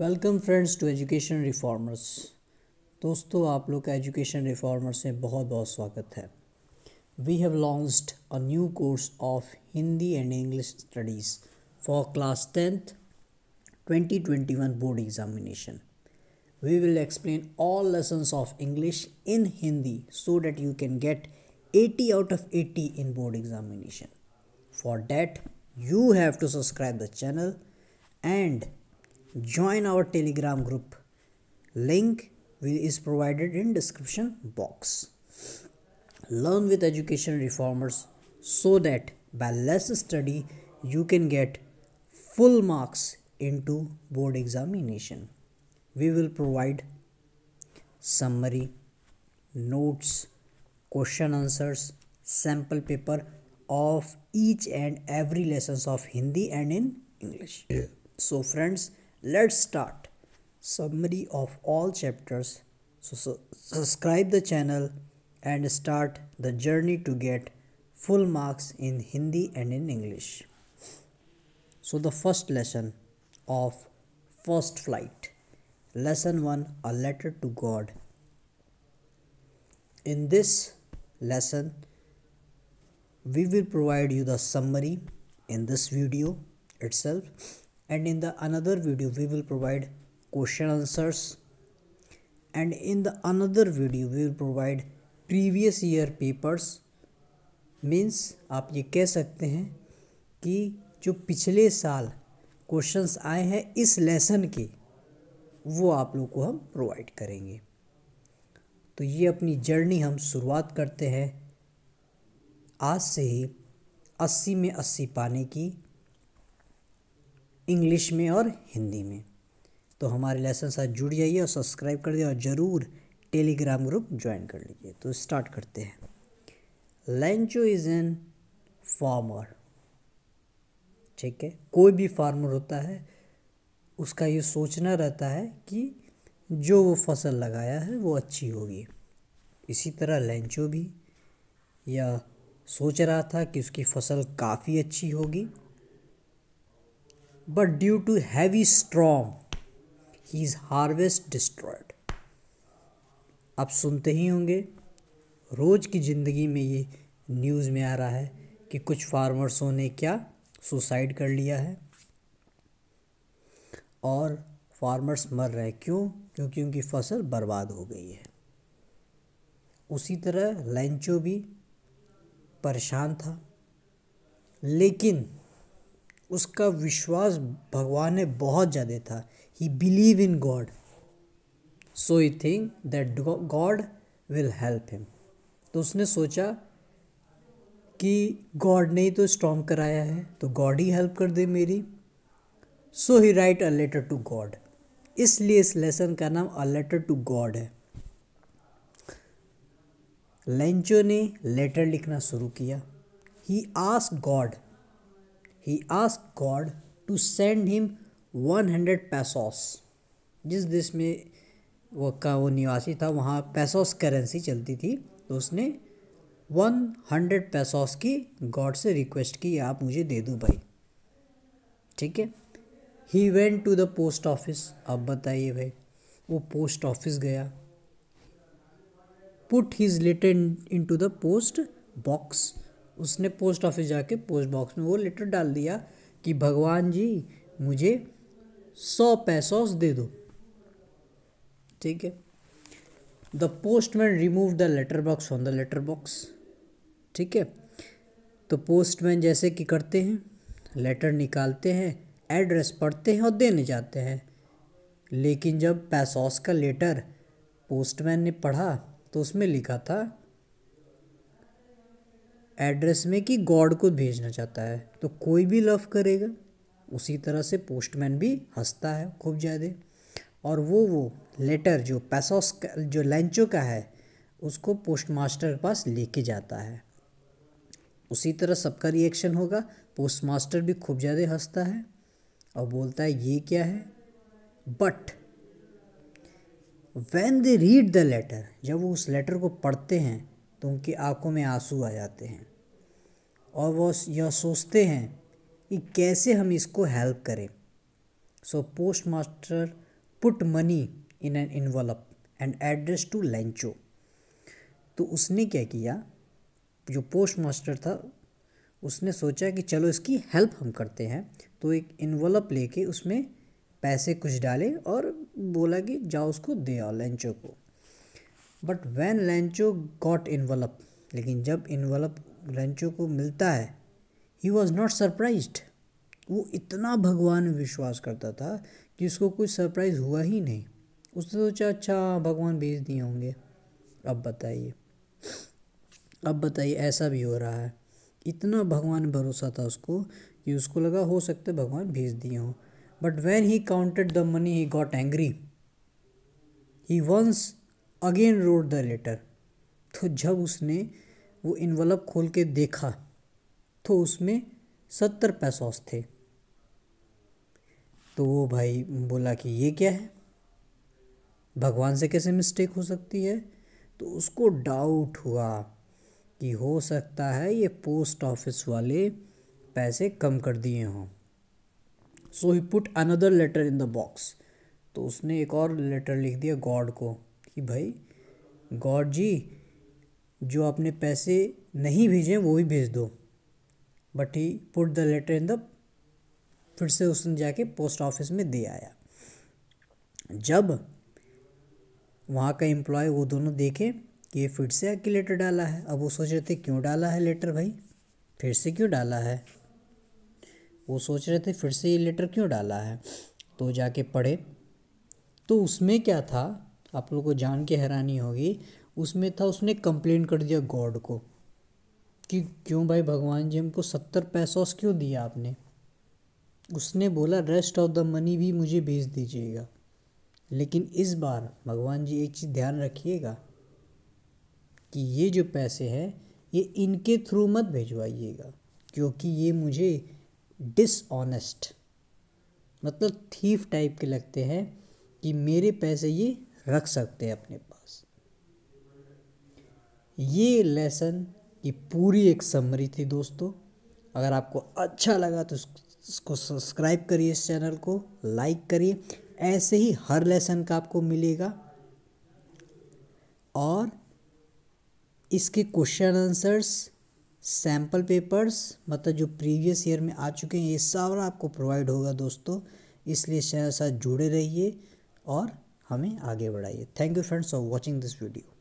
Welcome friends to education reformers दोस्तों आप लोग का एजुकेशन रिफॉर्मर्स में बहुत बहुत स्वागत है we have launched a new course of Hindi and English studies for class tenth 2021 board examination we will explain all lessons of English in Hindi so that you can get eighty out of eighty in board examination for that you have to subscribe the channel and join our telegram group link is provided in description box learn with education reformers so that by less study you can get full marks into board examination we will provide summary notes question answers sample paper of each and every lessons of hindi and in english yeah. so friends let's start summary of all chapters so, so subscribe the channel and start the journey to get full marks in hindi and in english so the first lesson of first flight lesson 1 a letter to god in this lesson we will provide you the summary in this video itself and in the another video we will provide question answers and in the another video we will provide previous year papers means आप ये कह सकते हैं कि जो पिछले साल questions आए हैं इस लेसन के वो आप लोग को हम प्रोवाइड करेंगे तो ये अपनी जर्नी हम शुरुआत करते हैं आज से ही अस्सी में अस्सी पाने की इंग्लिश में और हिंदी में तो हमारे लेसन साथ जुड़ जाइए और सब्सक्राइब कर दीजिए और ज़रूर टेलीग्राम ग्रुप ज्वाइन कर लीजिए तो स्टार्ट करते हैं लेंचो इज़ एन फार्मर ठीक है कोई भी फार्मर होता है उसका ये सोचना रहता है कि जो वो फसल लगाया है वो अच्छी होगी इसी तरह लेंचो भी या सोच रहा था कि उसकी फसल काफ़ी अच्छी होगी but due to heavy storm his harvest destroyed आप सुनते ही होंगे रोज़ की ज़िंदगी में ये न्यूज़ में आ रहा है कि कुछ फार्मर्सों ने क्या सुसाइड कर लिया है और फार्मर्स मर रहे क्यों क्योंकि उनकी फसल बर्बाद हो गई है उसी तरह लंचो भी परेशान था लेकिन उसका विश्वास भगवान ने बहुत ज़्यादा था he believe in God so I think that God will help him तो उसने सोचा कि गॉड ने ही तो स्ट्रॉन्ग कराया है तो गॉड ही हेल्प कर दे मेरी so he write a letter to God इसलिए इस लेसन का नाम अ लेटर टू गॉड है लेंचो ने लेटर लिखना शुरू किया he ask God he asked God to send him hundred pesos जिस देश में वो का वो निवासी था वहाँ पैसोस करेंसी चलती थी तो उसने हंड्रेड पैसोस की गॉड से रिक्वेस्ट की आप मुझे दे दो भाई ठीक है he went to the post office अब बताइए भाई वो पोस्ट ऑफिस गया put his letter into the post box उसने पोस्ट ऑफिस जाके पोस्ट बॉक्स में वो लेटर डाल दिया कि भगवान जी मुझे सौ पैसोस दे दो ठीक है the postman remove the letter box from the letter box ठीक है तो पोस्टमैन जैसे कि करते हैं लेटर निकालते हैं एड्रेस पढ़ते हैं और देने जाते हैं लेकिन जब पैसोस का लेटर पोस्टमैन ने पढ़ा तो उसमें लिखा था एड्रेस में कि गॉड को भेजना चाहता है तो कोई भी लव करेगा उसी तरह से पोस्टमैन भी हंसता है खूब ज़्यादा और वो वो लेटर जो पैसोस जो लंचो का है उसको पोस्ट मास्टर के पास लेके जाता है उसी तरह सबका रिएक्शन होगा पोस्ट मास्टर भी खूब ज़्यादा हंसता है और बोलता है ये क्या है but when they read the letter जब वो उस लेटर को पढ़ते हैं तो उनकी आंखों में आंसू आ जाते हैं और वो यह सोचते हैं कि कैसे हम इसको हेल्प करें so post master put money in an envelope and address to Lencho तो उसने क्या किया जो पोस्ट मास्टर था उसने सोचा कि चलो इसकी हेल्प हम करते हैं तो एक इन्वलप लेके उसमें पैसे कुछ डाले और बोला कि जाओ उसको दे आओ लेंचो को but when Lencho got envelope लेकिन जब इन्वलप लेंचो को मिलता है ही वॉज नॉट सरप्राइज वो इतना भगवान में विश्वास करता था कि उसको कुछ सरप्राइज हुआ ही नहीं उसने सोचा अच्छा भगवान भेज दिए होंगे अब बताइए अब बताइए ऐसा भी हो रहा है इतना भगवान भरोसा था उसको कि उसको लगा हो सकता है भगवान भेज दिए हों but when he counted the money he got angry he once again wrote the letter तो जब उसने वो इन्वलप खोल के देखा तो उसमें सत्तर पैसोस थे तो वो भाई बोला कि ये क्या है भगवान से कैसे मिस्टेक हो सकती है तो उसको डाउट हुआ कि हो सकता है ये पोस्ट ऑफिस वाले पैसे कम कर दिए हों so he put another letter in the box तो उसने एक और लेटर लिख दिया गॉड को कि भाई गॉड जी जो आपने पैसे नहीं भेजे वो भी भेज दो but he put the letter in the फिर से उसने जाके पोस्ट ऑफिस में दे आया जब वहाँ का एम्प्लॉय वो दोनों देखे कि ये फिर से आके लेटर डाला है अब वो सोच रहे थे क्यों डाला है लेटर भाई फिर से क्यों डाला है वो सोच रहे थे फिर से ये लेटर क्यों डाला है तो जाके पढ़े तो उसमें क्या था आप लोग को जान के हैरानी होगी उसमें था उसने कंप्लेन कर दिया गॉड को कि क्यों भाई भगवान जी हमको सत्तर पैसोस क्यों दिया आपने उसने बोला रेस्ट ऑफ द मनी भी मुझे भेज दीजिएगा लेकिन इस बार भगवान जी एक चीज़ ध्यान रखिएगा कि ये जो पैसे हैं ये इनके थ्रू मत भिजवाइएगा क्योंकि ये मुझे डिसऑनेस्ट मतलब थीफ टाइप के लगते हैं कि मेरे पैसे ये रख सकते हैं अपने पास ये लेसन की पूरी एक समरी थी दोस्तों अगर आपको अच्छा लगा तो इसको सब्सक्राइब करिए इस चैनल को लाइक करिए ऐसे ही हर लेसन का आपको मिलेगा और इसके क्वेश्चन आंसर्स सैम्पल पेपर्स मतलब जो प्रीवियस ईयर में आ चुके हैं ये सारा आपको प्रोवाइड होगा दोस्तों इसलिए चैनल साथ जुड़े रहिए और हमें आगे बढ़ाइए thank you friends for watching this video